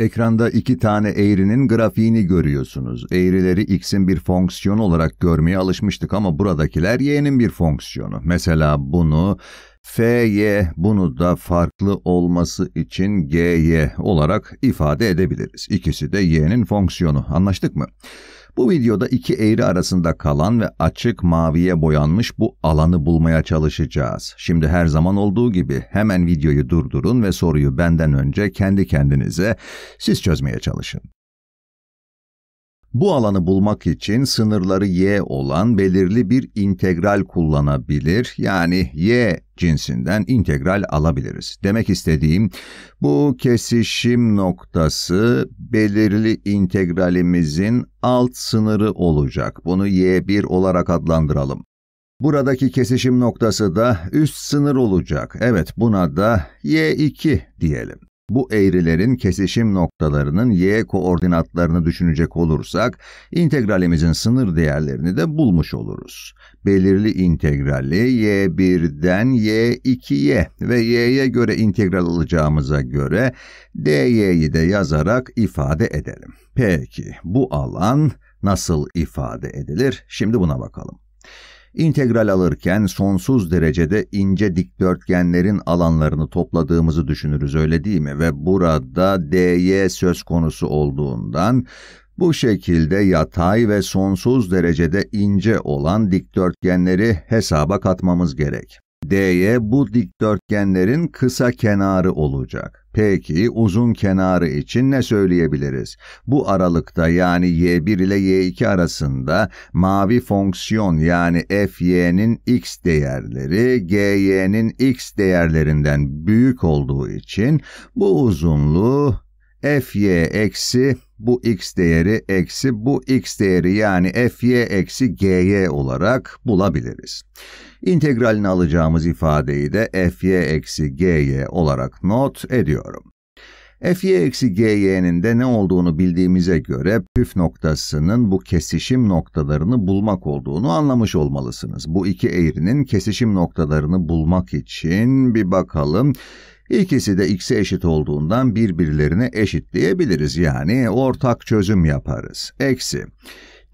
Ekranda iki tane eğrinin grafiğini görüyorsunuz. Eğrileri x'in bir fonksiyon olarak görmeye alışmıştık ama buradakiler y'nin bir fonksiyonu. Mesela bunu f y, bunu da farklı olması için g y olarak ifade edebiliriz. İkisi de y'nin fonksiyonu. Anlaştık mı? Bu videoda iki eğri arasında kalan ve açık maviye boyanmış bu alanı bulmaya çalışacağız. Şimdi her zaman olduğu gibi hemen videoyu durdurun ve soruyu benden önce kendi kendinize siz çözmeye çalışın. Bu alanı bulmak için sınırları y olan belirli bir integral kullanabilir. Yani y cinsinden integral alabiliriz. Demek istediğim bu kesişim noktası belirli integralimizin alt sınırı olacak. Bunu y1 olarak adlandıralım. Buradaki kesişim noktası da üst sınır olacak. Evet buna da y2 diyelim. Bu eğrilerin kesişim noktalarının y koordinatlarını düşünecek olursak, integralimizin sınır değerlerini de bulmuş oluruz. Belirli integrali y1'den y2'ye ve y'ye göre integral alacağımıza göre dy'yi de yazarak ifade edelim. Peki bu alan nasıl ifade edilir? Şimdi buna bakalım. İntegral alırken sonsuz derecede ince dikdörtgenlerin alanlarını topladığımızı düşünürüz öyle değil mi? Ve burada dy söz konusu olduğundan bu şekilde yatay ve sonsuz derecede ince olan dikdörtgenleri hesaba katmamız gerek. dy bu dikdörtgenlerin kısa kenarı olacak. Peki uzun kenarı için ne söyleyebiliriz? Bu aralıkta yani y1 ile y2 arasında mavi fonksiyon yani fy'nin x değerleri gy'nin x değerlerinden büyük olduğu için bu uzunluğu fy eksi bu x değeri eksi bu x değeri yani fy eksi gy olarak bulabiliriz. İntegralini alacağımız ifadeyi de fy eksi gy olarak not ediyorum. fy eksi gy'nin de ne olduğunu bildiğimize göre püf noktasının bu kesişim noktalarını bulmak olduğunu anlamış olmalısınız. Bu iki eğrinin kesişim noktalarını bulmak için bir bakalım İkisi de x'e eşit olduğundan birbirlerini eşitleyebiliriz. Yani ortak çözüm yaparız. Eksi.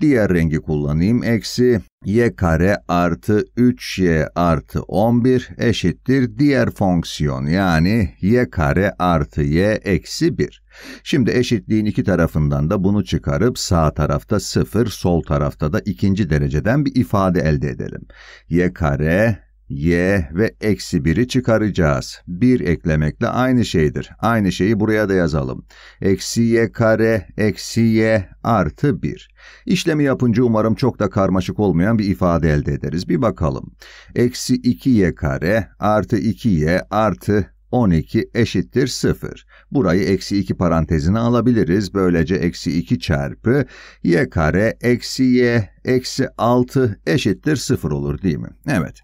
Diğer rengi kullanayım. Eksi y kare artı 3y artı 11 eşittir diğer fonksiyon yani y kare artı y eksi 1. Şimdi eşitliğin iki tarafından da bunu çıkarıp sağ tarafta 0, sol tarafta da ikinci dereceden bir ifade elde edelim. y kare y ve eksi 1'i çıkaracağız. 1 eklemekle aynı şeydir. Aynı şeyi buraya da yazalım. Eksi y kare eksi y artı 1. İşlemi yapınca umarım çok da karmaşık olmayan bir ifade elde ederiz. Bir bakalım. Eksi 2y kare artı 2y artı 12 eşittir 0. Burayı eksi 2 parantezine alabiliriz. Böylece eksi 2 çarpı y kare eksi y eksi 6 eşittir 0 olur değil mi? Evet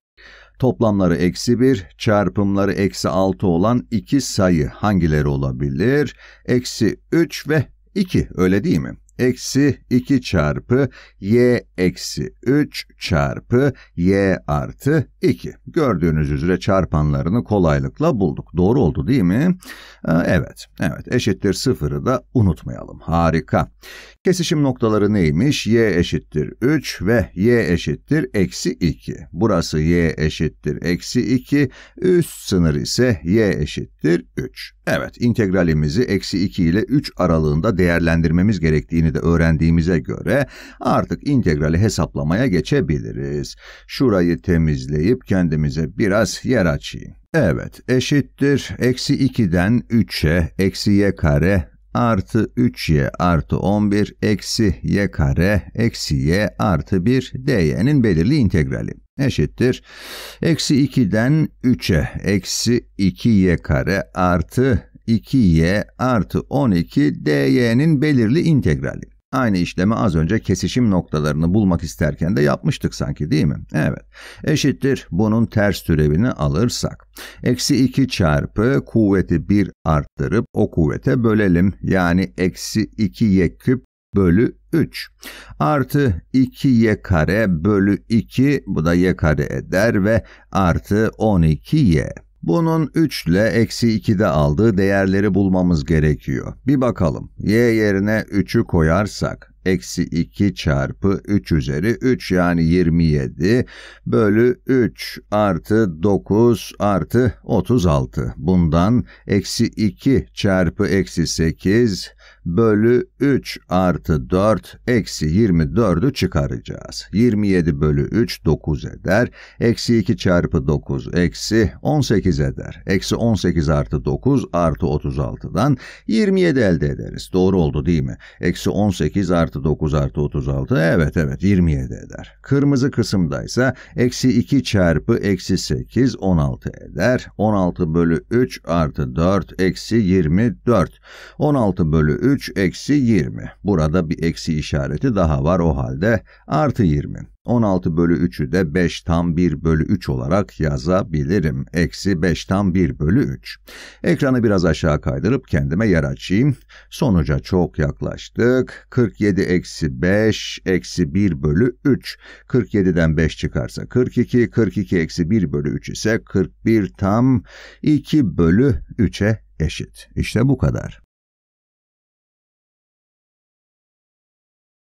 toplamları eksi 1, çarpımları eksi 6 olan iki sayı hangileri olabilir? Eksi 3 ve 2 öyle değil mi? eksi 2 çarpı y eksi 3 çarpı y artı 2. Gördüğünüz üzere çarpanlarını kolaylıkla bulduk. Doğru oldu değil mi? Ee, evet, evet eşittir sıfırı da unutmayalım. Harika. Kesişim noktaları neymiş? y eşittir 3 ve y eşittir eksi 2. Burası y eşittir eksi 2, üst sınır ise y eşittir 3. Evet, integralimizi eksi 2 ile 3 aralığında değerlendirmemiz gerektiğini gerektiğini de öğrendiğimize göre artık integrali hesaplamaya geçebiliriz. Şurayı temizleyip kendimize biraz yer açayım. Evet eşittir eksi 2'den 3'e eksi y kare artı 3y artı 11 eksi y kare eksi y artı 1 dy'nin belirli integrali eşittir. Eksi 2'den 3'e eksi 2y kare artı 2y artı 12 dy'nin belirli integrali. Aynı işlemi az önce kesişim noktalarını bulmak isterken de yapmıştık sanki değil mi? Evet. Eşittir bunun ters türevini alırsak. Eksi 2 çarpı kuvveti 1 arttırıp o kuvvete bölelim. Yani eksi 2y küp bölü 3 artı 2y kare bölü 2 bu da y kare eder ve artı 12y. Bunun 3 ile eksi 2'de aldığı değerleri bulmamız gerekiyor. Bir bakalım. Y yerine 3'ü koyarsak eksi 2 çarpı 3 üzeri 3 yani 27 bölü 3 artı 9 artı 36. Bundan eksi 2 çarpı eksi 8 bölü 3 artı 4 eksi 24'ü çıkaracağız. 27 bölü 3 9 eder. Eksi 2 çarpı 9 eksi 18 eder. Eksi 18 artı 9 artı 36'dan 27 elde ederiz. Doğru oldu değil mi? Eksi 18 artı 9 artı 36 evet evet 27 eder. Kırmızı kısımdaysa eksi 2 çarpı eksi 8 16 eder. 16 bölü 3 artı 4 eksi 24. 16 bölü 3 3 eksi 20. Burada bir eksi işareti daha var o halde artı 20. 16 bölü 3'ü de 5 tam 1 bölü 3 olarak yazabilirim. Eksi 5 tam 1 bölü 3. Ekranı biraz aşağı kaydırıp kendime yer açayım. Sonuca çok yaklaştık. 47 eksi 5 eksi 1 bölü 3. 47'den 5 çıkarsa 42. 42 eksi 1 bölü 3 ise 41 tam 2 bölü 3'e eşit. İşte bu kadar.